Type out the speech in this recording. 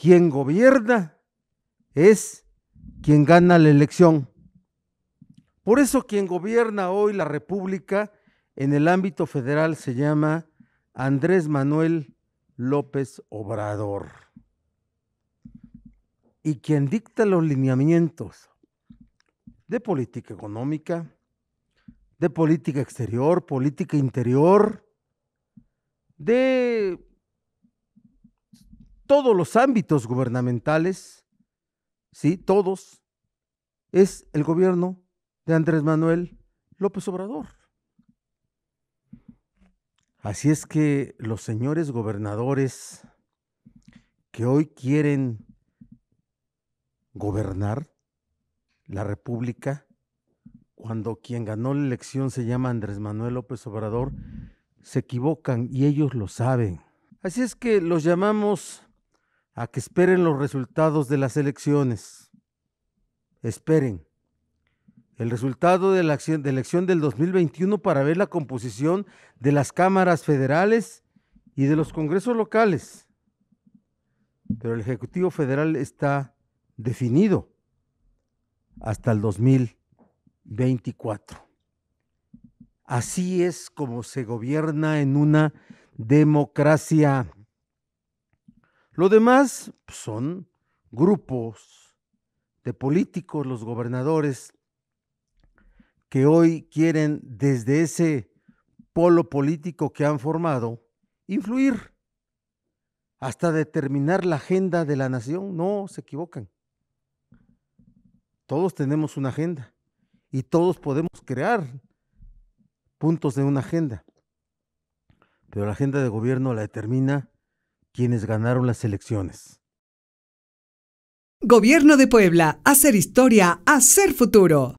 quien gobierna es quien gana la elección. Por eso quien gobierna hoy la República en el ámbito federal se llama Andrés Manuel López Obrador. Y quien dicta los lineamientos de política económica, de política exterior, política interior, de todos los ámbitos gubernamentales, ¿sí? Todos, es el gobierno de Andrés Manuel López Obrador. Así es que los señores gobernadores que hoy quieren gobernar la República, cuando quien ganó la elección se llama Andrés Manuel López Obrador, se equivocan y ellos lo saben. Así es que los llamamos a que esperen los resultados de las elecciones. Esperen el resultado de la de elección del 2021 para ver la composición de las cámaras federales y de los congresos locales. Pero el Ejecutivo Federal está definido hasta el 2024. Así es como se gobierna en una democracia. Lo demás pues, son grupos de políticos, los gobernadores, que hoy quieren desde ese polo político que han formado influir hasta determinar la agenda de la nación. No, se equivocan. Todos tenemos una agenda y todos podemos crear puntos de una agenda, pero la agenda de gobierno la determina quienes ganaron las elecciones. Gobierno de Puebla, hacer historia, hacer futuro.